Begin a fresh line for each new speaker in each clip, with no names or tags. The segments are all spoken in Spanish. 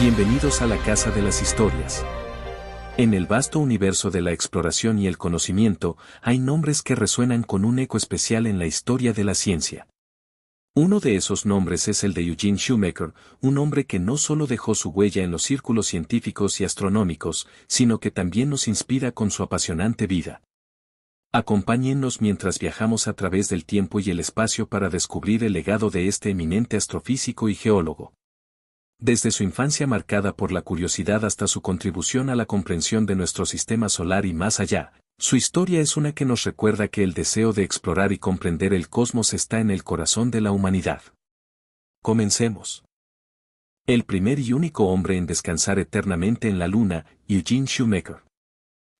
Bienvenidos a la Casa de las Historias. En el vasto universo de la exploración y el conocimiento, hay nombres que resuenan con un eco especial en la historia de la ciencia. Uno de esos nombres es el de Eugene Shoemaker, un hombre que no solo dejó su huella en los círculos científicos y astronómicos, sino que también nos inspira con su apasionante vida. Acompáñennos mientras viajamos a través del tiempo y el espacio para descubrir el legado de este eminente astrofísico y geólogo desde su infancia marcada por la curiosidad hasta su contribución a la comprensión de nuestro sistema solar y más allá, su historia es una que nos recuerda que el deseo de explorar y comprender el cosmos está en el corazón de la humanidad. Comencemos. El primer y único hombre en descansar eternamente en la Luna, Eugene Shoemaker.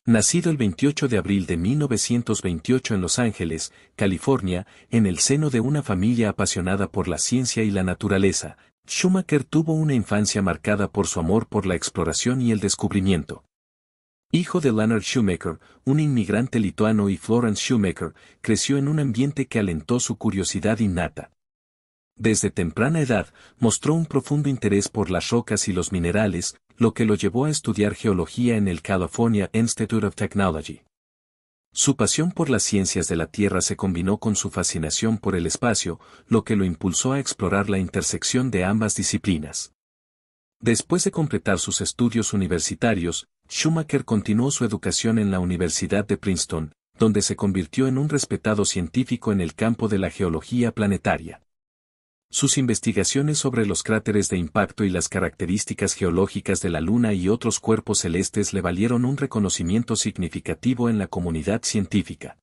Nacido el 28 de abril de 1928 en Los Ángeles, California, en el seno de una familia apasionada por la ciencia y la naturaleza, Schumacher tuvo una infancia marcada por su amor por la exploración y el descubrimiento. Hijo de Leonard Schumacher, un inmigrante lituano y Florence Schumacher, creció en un ambiente que alentó su curiosidad innata. Desde temprana edad, mostró un profundo interés por las rocas y los minerales, lo que lo llevó a estudiar geología en el California Institute of Technology. Su pasión por las ciencias de la Tierra se combinó con su fascinación por el espacio, lo que lo impulsó a explorar la intersección de ambas disciplinas. Después de completar sus estudios universitarios, Schumacher continuó su educación en la Universidad de Princeton, donde se convirtió en un respetado científico en el campo de la geología planetaria. Sus investigaciones sobre los cráteres de impacto y las características geológicas de la Luna y otros cuerpos celestes le valieron un reconocimiento significativo en la comunidad científica.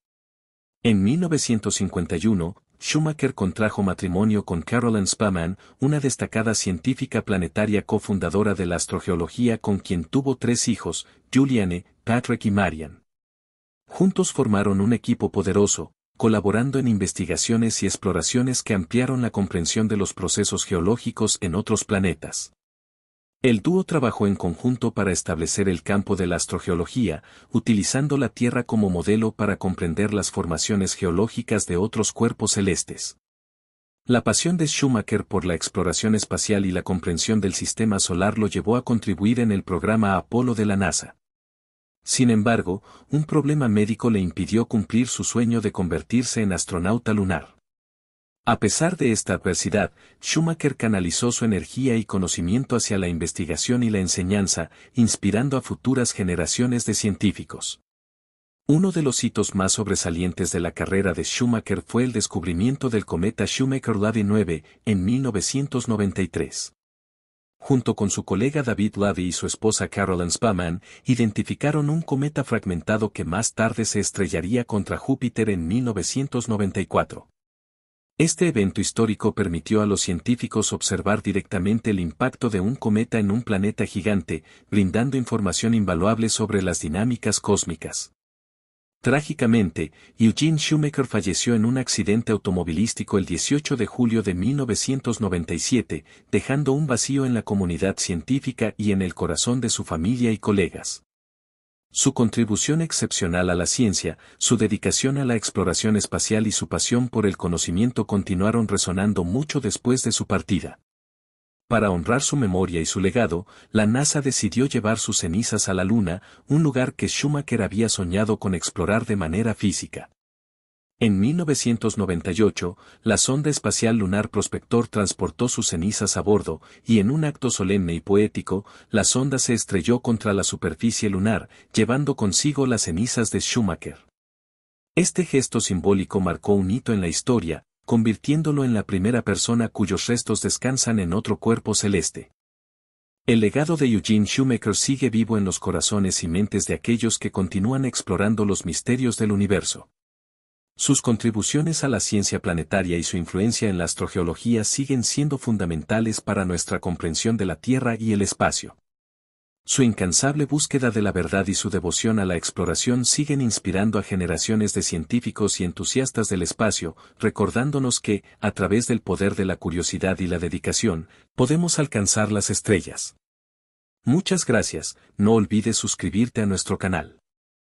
En 1951, Schumacher contrajo matrimonio con Carolyn Spaman, una destacada científica planetaria cofundadora de la astrogeología con quien tuvo tres hijos, Juliane, Patrick y Marian. Juntos formaron un equipo poderoso, colaborando en investigaciones y exploraciones que ampliaron la comprensión de los procesos geológicos en otros planetas. El dúo trabajó en conjunto para establecer el campo de la astrogeología, utilizando la Tierra como modelo para comprender las formaciones geológicas de otros cuerpos celestes. La pasión de Schumacher por la exploración espacial y la comprensión del sistema solar lo llevó a contribuir en el programa Apolo de la NASA. Sin embargo, un problema médico le impidió cumplir su sueño de convertirse en astronauta lunar. A pesar de esta adversidad, Schumacher canalizó su energía y conocimiento hacia la investigación y la enseñanza, inspirando a futuras generaciones de científicos. Uno de los hitos más sobresalientes de la carrera de Schumacher fue el descubrimiento del cometa Schumacher-Levy 9 en 1993 junto con su colega David Lavey y su esposa Carolyn Spaman, identificaron un cometa fragmentado que más tarde se estrellaría contra Júpiter en 1994. Este evento histórico permitió a los científicos observar directamente el impacto de un cometa en un planeta gigante, brindando información invaluable sobre las dinámicas cósmicas. Trágicamente, Eugene Shoemaker falleció en un accidente automovilístico el 18 de julio de 1997, dejando un vacío en la comunidad científica y en el corazón de su familia y colegas. Su contribución excepcional a la ciencia, su dedicación a la exploración espacial y su pasión por el conocimiento continuaron resonando mucho después de su partida. Para honrar su memoria y su legado, la NASA decidió llevar sus cenizas a la Luna, un lugar que Schumacher había soñado con explorar de manera física. En 1998, la sonda espacial lunar Prospector transportó sus cenizas a bordo, y en un acto solemne y poético, la sonda se estrelló contra la superficie lunar, llevando consigo las cenizas de Schumacher. Este gesto simbólico marcó un hito en la historia, convirtiéndolo en la primera persona cuyos restos descansan en otro cuerpo celeste. El legado de Eugene Shoemaker sigue vivo en los corazones y mentes de aquellos que continúan explorando los misterios del universo. Sus contribuciones a la ciencia planetaria y su influencia en la astrogeología siguen siendo fundamentales para nuestra comprensión de la Tierra y el espacio. Su incansable búsqueda de la verdad y su devoción a la exploración siguen inspirando a generaciones de científicos y entusiastas del espacio, recordándonos que, a través del poder de la curiosidad y la dedicación, podemos alcanzar las estrellas. Muchas gracias, no olvides suscribirte a nuestro canal.